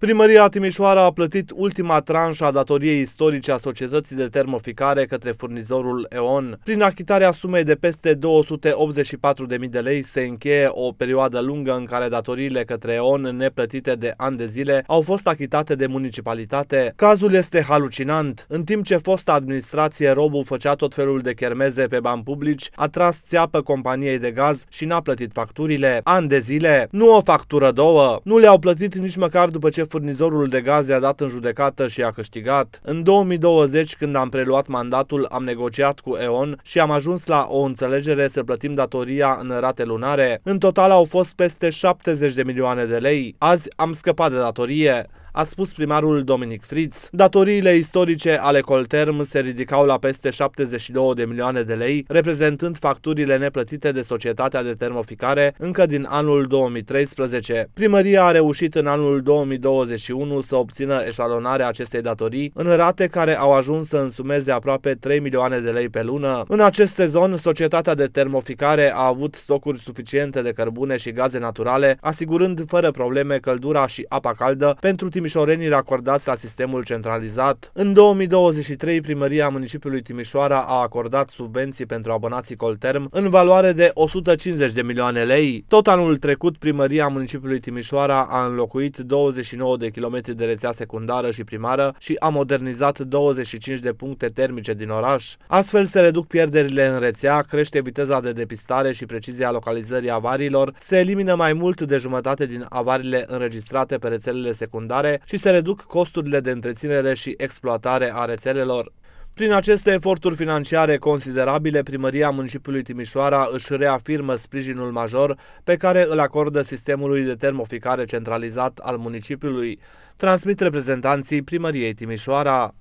Primăria Timișoara a plătit ultima tranșă a datoriei istorice a societății de termoficare către furnizorul EON. Prin achitarea sumei de peste 284.000 de lei se încheie o perioadă lungă în care datoriile către EON neplătite de ani de zile au fost achitate de municipalitate. Cazul este halucinant. În timp ce fosta administrație Robu făcea tot felul de chermeze pe bani publici, a tras țeapă companiei de gaz și n-a plătit facturile. Ani de zile, nu o factură două. Nu le-au plătit nici măcar după ce furnizorul de gaze a dat în judecată și a câștigat. În 2020, când am preluat mandatul, am negociat cu E.ON și am ajuns la o înțelegere să plătim datoria în rate lunare. În total au fost peste 70 de milioane de lei. Azi am scăpat de datorie a spus primarul Dominic Fritz. Datoriile istorice ale Colterm se ridicau la peste 72 de milioane de lei, reprezentând facturile neplătite de societatea de termoficare încă din anul 2013. Primăria a reușit în anul 2021 să obțină eșalonarea acestei datorii în rate care au ajuns să însumeze aproape 3 milioane de lei pe lună. În acest sezon, societatea de termoficare a avut stocuri suficiente de cărbune și gaze naturale, asigurând fără probleme căldura și apa caldă pentru timp timișorenii racordați la sistemul centralizat. În 2023, primăria municipiului Timișoara a acordat subvenții pentru abonații Colterm în valoare de 150 de milioane lei. Tot anul trecut, primăria municipiului Timișoara a înlocuit 29 de kilometri de rețea secundară și primară și a modernizat 25 de puncte termice din oraș. Astfel se reduc pierderile în rețea, crește viteza de depistare și precizia localizării avariilor, se elimină mai mult de jumătate din avariile înregistrate pe rețelele secundare, urbane și se reduc costurile de întreținere și exploatare a rețelelor. Prin aceste eforturi financiare considerabile, Primăria Municipiului Timișoara își reafirmă sprijinul major pe care îl acordă sistemului de termoficare centralizat al municipiului, transmit reprezentanții Primăriei Timișoara.